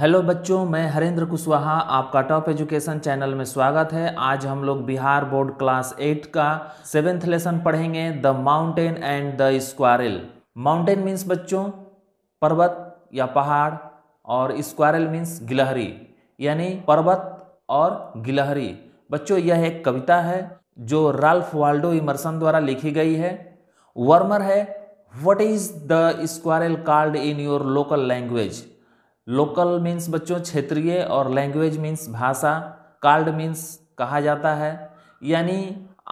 hello बच्चों मैं हरेंद्र कुशवाहा आपका टॉप एजुकेशन चैनल में स्वागत है आज हम लोग बिहार बोर्ड क्लास एट का सेवेंथ लेसन पढ़ेंगे the mountain and the squirrel mountain means बच्चों पर्वत या पहाड़ और स्क्वारल मीन्स गिलहरी यानी पर्वत और गिलहरी बच्चों यह एक कविता है जो राल्फ वाल्डो इमरसन द्वारा लिखी गई है वर्मर है what is the squirrel called in your local language local means बच्चों क्षेत्रीय और लैंग्वेज मीन्स भाषा कार्ड मीन्स कहा जाता है यानी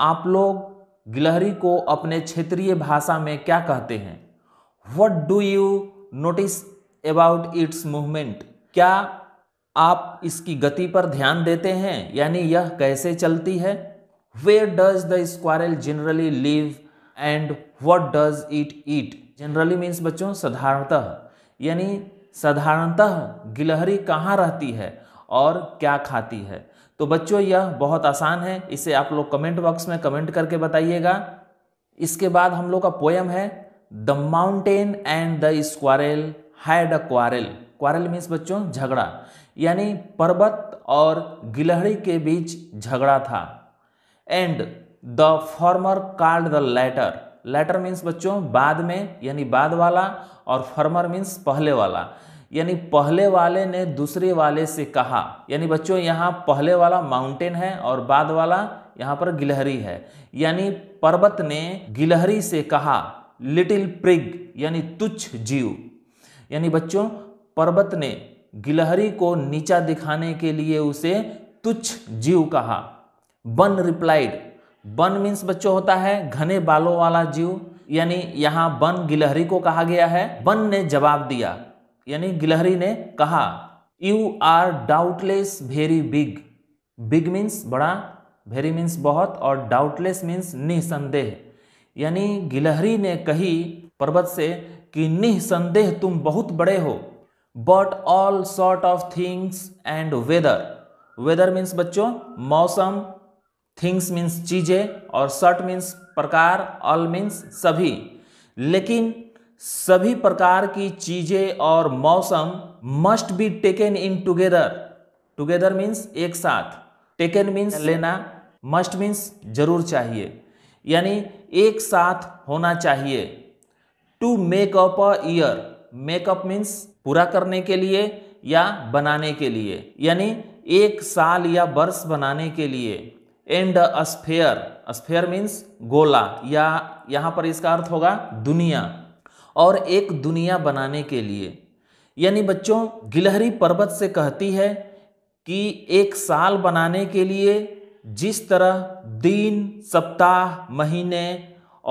आप लोग गिलहरी को अपने क्षेत्रीय भाषा में क्या कहते हैं what do you notice about its movement क्या आप इसकी गति पर ध्यान देते हैं यानी यह कैसे चलती है where does the squirrel generally live and what does it eat generally means बच्चों साधारणतः यानी साधारणतः गिलहरी कहाँ रहती है और क्या खाती है तो बच्चों यह बहुत आसान है इसे आप लोग कमेंट बॉक्स में कमेंट करके बताइएगा इसके बाद हम लोग का पोयम है the mountain and the squirrel had a quarrel quarrel means बच्चों झगड़ा यानी पर्वत और गिलहरी के बीच झगड़ा था and the former called the latter latter means बच्चों बाद में यानी बाद वाला और फर्मर मीन्स पहले वाला यानी पहले वाले ने दूसरे वाले से कहा यानी बच्चों यहाँ पहले वाला माउंटेन है और बाद वाला यहाँ पर गिलहरी है यानी पर्वत ने गिलहरी से कहा लिटिल प्रिग यानी तुच्छ जीव यानी बच्चों पर्वत ने गिलहरी को नीचा दिखाने के लिए उसे तुच्छ जीव कहा बन रिप्लाइड बन मीन्स बच्चों होता है घने बालों वाला जीव यानी यहाँ बन गिलहरी को कहा गया है बन ने जवाब दिया यानी गिलहरी ने कहा you are doubtless very big big means बड़ा वेरी मीन्स बहुत और डाउटलेस मीन्स निसंदेह यानी गिलहरी ने कही पर्वत से कि निसंदेह तुम बहुत बड़े हो but all sort of things and weather weather means बच्चों मौसम थिंग्स मीन्स चीज़ें और शर्ट मीन्स प्रकार ऑल मीन्स सभी लेकिन सभी प्रकार की चीज़ें और मौसम must be taken in together together means एक साथ टेकन मीन्स लेना मस्ट मीन्स जरूर चाहिए यानी एक साथ होना चाहिए to make up a year make up means पूरा करने के लिए या बनाने के लिए यानी एक साल या वर्ष बनाने के लिए एंड अस्फेयर अस्फेयर मीन्स गोला या यहाँ पर इसका अर्थ होगा दुनिया और एक दुनिया बनाने के लिए यानी बच्चों गिलहरी पर्वत से कहती है कि एक साल बनाने के लिए जिस तरह दिन सप्ताह महीने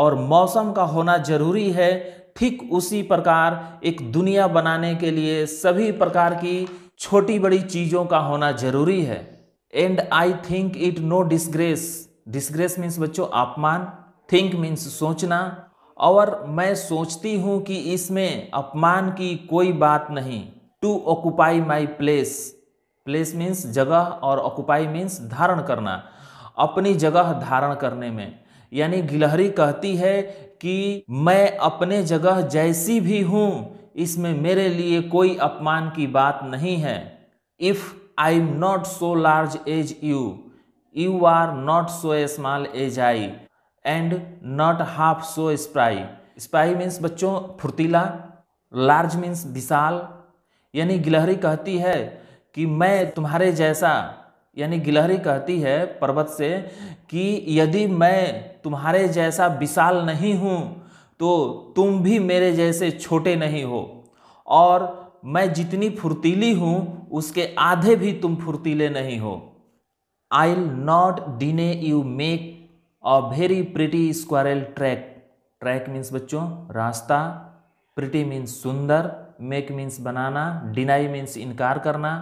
और मौसम का होना जरूरी है ठीक उसी प्रकार एक दुनिया बनाने के लिए सभी प्रकार की छोटी बड़ी चीज़ों का होना जरूरी है and I think it no disgrace disgrace means बच्चों अपमान थिंक मीन्स सोचना और मैं सोचती हूँ कि इसमें अपमान की कोई बात नहीं to occupy my place place means जगह और ऑक्यूपाई मीन्स धारण करना अपनी जगह धारण करने में यानी गिलहरी कहती है कि मैं अपने जगह जैसी भी हूँ इसमें मेरे लिए कोई अपमान की बात नहीं है if I am not so large as you you are not so small as I and not half so spry spry means बच्चों फुर्तीला लार्ज मीन्स विशाल यानी गिलहरी कहती है कि मैं तुम्हारे जैसा यानी गिलहरी कहती है पर्वत से कि यदि मैं तुम्हारे जैसा विशाल नहीं हूँ तो तुम भी मेरे जैसे छोटे नहीं हो और मैं जितनी फुर्तीली हूँ उसके आधे भी तुम फुर्तीले नहीं हो I not deny you make a very pretty squirrel track track means बच्चों रास्ता प्रिटी मीन्स सुंदर मेक मीन्स बनाना डिनाई मीन्स इनकार करना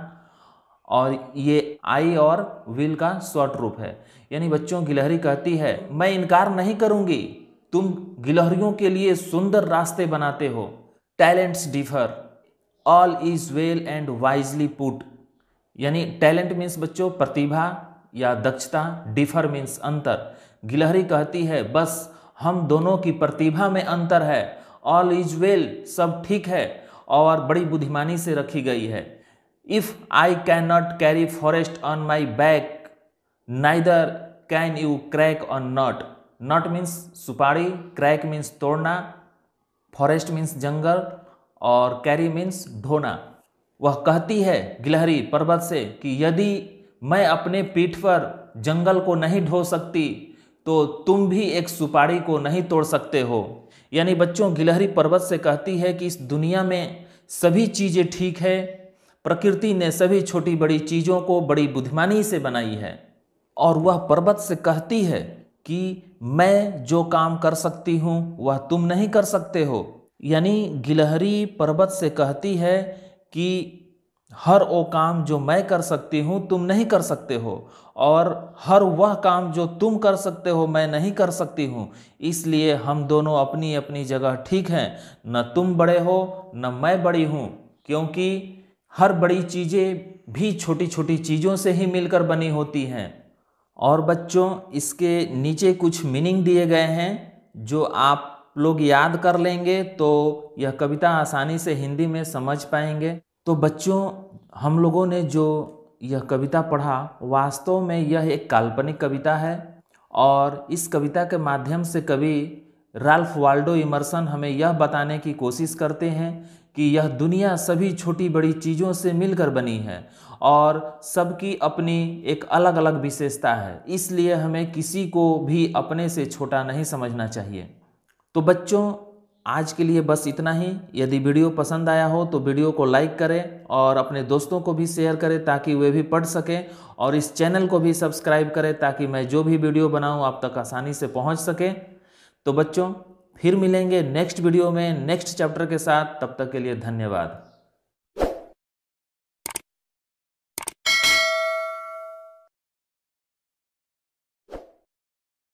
और ये आई और विल का शॉर्ट रूप है यानी बच्चों गिलहरी कहती है मैं इनकार नहीं करूँगी तुम गिलहरियों के लिए सुंदर रास्ते बनाते हो talents differ all is well and wisely put यानी टैलेंट मीन्स बच्चों प्रतिभा या दक्षता डिफर मीन्स अंतर गिलहरी कहती है बस हम दोनों की प्रतिभा में अंतर है ऑल इज वेल सब ठीक है और बड़ी बुद्धिमानी से रखी गई है if I can not carry forest on my back neither can you crack on nut nut means supari crack means तोड़ना फॉरेस्ट मीन्स जंगल और कैरी मीन्स ढोना वह कहती है गिलहरी पर्वत से कि यदि मैं अपने पीठ पर जंगल को नहीं ढो सकती तो तुम भी एक सुपारी को नहीं तोड़ सकते हो यानी बच्चों गिलहरी पर्वत से कहती है कि इस दुनिया में सभी चीज़ें ठीक है प्रकृति ने सभी छोटी बड़ी चीज़ों को बड़ी बुद्धिमानी से बनाई है और वह पर्वत से कहती है कि मैं जो काम कर सकती हूँ वह तुम नहीं कर सकते हो यानी गिलहरी पर्वत से कहती है कि हर वो काम जो मैं कर सकती हूँ तुम नहीं कर सकते हो और हर वह काम जो तुम कर सकते हो मैं नहीं कर सकती हूँ इसलिए हम दोनों अपनी अपनी जगह ठीक हैं न तुम बड़े हो न मैं बड़ी हूँ क्योंकि हर बड़ी चीज़ें भी छोटी छोटी चीज़ों से ही मिलकर बनी होती हैं और बच्चों इसके नीचे कुछ मीनिंग दिए गए हैं जो आप लोग याद कर लेंगे तो यह कविता आसानी से हिंदी में समझ पाएंगे तो बच्चों हम लोगों ने जो यह कविता पढ़ा वास्तव में यह एक काल्पनिक कविता है और इस कविता के माध्यम से कवि राल्फ वाल्डो इमर्सन हमें यह बताने की कोशिश करते हैं कि यह दुनिया सभी छोटी बड़ी चीज़ों से मिलकर बनी है और सबकी अपनी एक अलग अलग विशेषता है इसलिए हमें किसी को भी अपने से छोटा नहीं समझना चाहिए तो बच्चों आज के लिए बस इतना ही यदि वीडियो पसंद आया हो तो वीडियो को लाइक करें और अपने दोस्तों को भी शेयर करें ताकि वे भी पढ़ सकें और इस चैनल को भी सब्सक्राइब करें ताकि मैं जो भी वीडियो बनाऊं आप तक आसानी से पहुंच सके तो बच्चों फिर मिलेंगे नेक्स्ट वीडियो में नेक्स्ट चैप्टर के साथ तब तक के लिए धन्यवाद